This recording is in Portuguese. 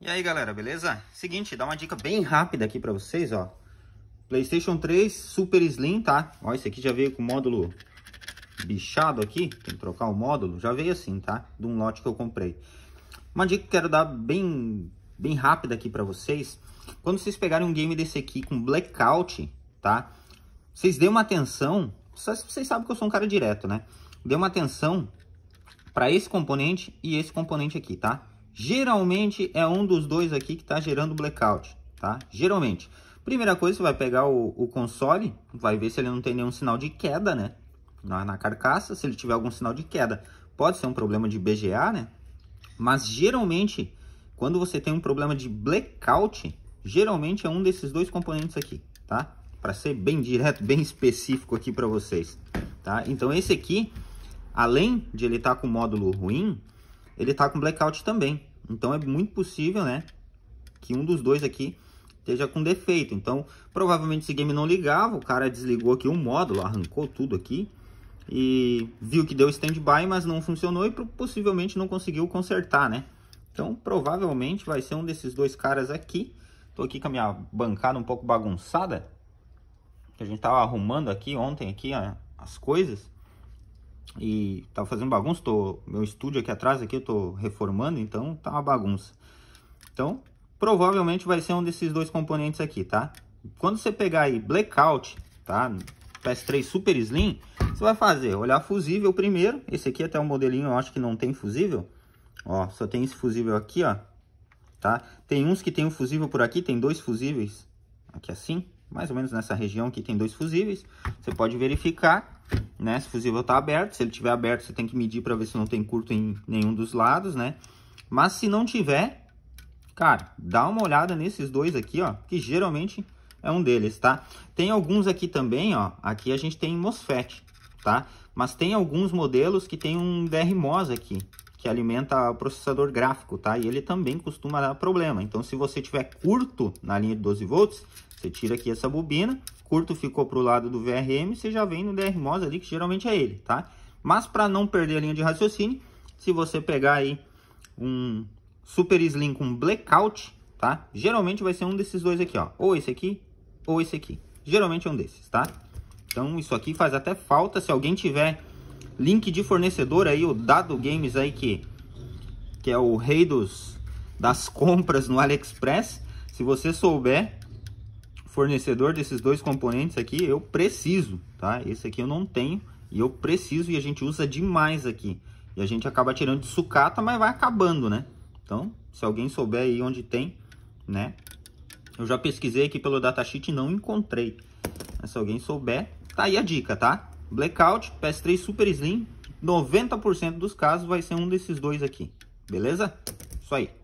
E aí galera, beleza? Seguinte, dá uma dica bem rápida aqui pra vocês, ó. Playstation 3 Super Slim, tá? Ó, esse aqui já veio com o módulo bichado aqui, tem que trocar o módulo, já veio assim, tá? De um lote que eu comprei. Uma dica que quero dar bem, bem rápida aqui pra vocês. Quando vocês pegarem um game desse aqui com blackout, tá? Vocês dêem uma atenção, vocês sabem que eu sou um cara direto, né? Dê uma atenção para esse componente e esse componente aqui, tá? Geralmente é um dos dois aqui que está gerando blackout, tá? Geralmente. Primeira coisa, você vai pegar o, o, console, vai ver se ele não tem nenhum sinal de queda, né? Na, na carcaça, se ele tiver algum sinal de queda. Pode ser um problema de BGA, né? Mas geralmente, quando você tem um problema de blackout, geralmente é um desses dois componentes aqui, tá? Para ser bem direto, bem específico aqui para vocês, tá? Então esse aqui, além de ele estar tá com módulo ruim, ele está com blackout também. Então é muito possível, né, que um dos dois aqui esteja com defeito. Então, provavelmente esse game não ligava, o cara desligou aqui o módulo, arrancou tudo aqui e viu que deu standby, mas não funcionou e possivelmente não conseguiu consertar, né? Então, provavelmente vai ser um desses dois caras aqui. Tô aqui com a minha bancada um pouco bagunçada, a gente tava arrumando aqui ontem aqui ó, as coisas e tava fazendo bagunça, tô, meu estúdio aqui atrás aqui eu tô reformando, então tá uma bagunça. Então, provavelmente vai ser um desses dois componentes aqui, tá? Quando você pegar aí Blackout, tá? PS3 Super Slim, você vai fazer, olhar fusível primeiro, esse aqui até o um modelinho eu acho que não tem fusível, ó, só tem esse fusível aqui, ó, tá? Tem uns que tem um fusível por aqui, tem dois fusíveis, aqui assim, mais ou menos nessa região aqui tem dois fusíveis, você pode verificar né? Se o fusível está aberto, se ele estiver aberto, você tem que medir para ver se não tem curto em nenhum dos lados, né? Mas se não tiver, cara, dá uma olhada nesses dois aqui, ó, que geralmente é um deles, tá? Tem alguns aqui também, ó, aqui a gente tem MOSFET, tá? Mas tem alguns modelos que tem um DRMOS aqui, que alimenta o processador gráfico, tá? E ele também costuma dar problema. Então, se você tiver curto na linha de 12 volts, você tira aqui essa bobina, curto ficou para o lado do VRM, você já vem no DRMOS ali, que geralmente é ele, tá? Mas para não perder a linha de raciocínio, se você pegar aí um Super Slim com blackout, tá? Geralmente vai ser um desses dois aqui, ó. Ou esse aqui, ou esse aqui. Geralmente é um desses, tá? Então, isso aqui faz até falta. Se alguém tiver Link de fornecedor aí, o Dado Games aí, que, que é o rei dos, das compras no AliExpress. Se você souber fornecedor desses dois componentes aqui, eu preciso, tá? Esse aqui eu não tenho e eu preciso e a gente usa demais aqui. E a gente acaba tirando de sucata, mas vai acabando, né? Então, se alguém souber aí onde tem, né? Eu já pesquisei aqui pelo datasheet e não encontrei. Mas se alguém souber, tá aí a dica, tá? Blackout, PS3 Super Slim, 90% dos casos vai ser um desses dois aqui. Beleza? Isso aí.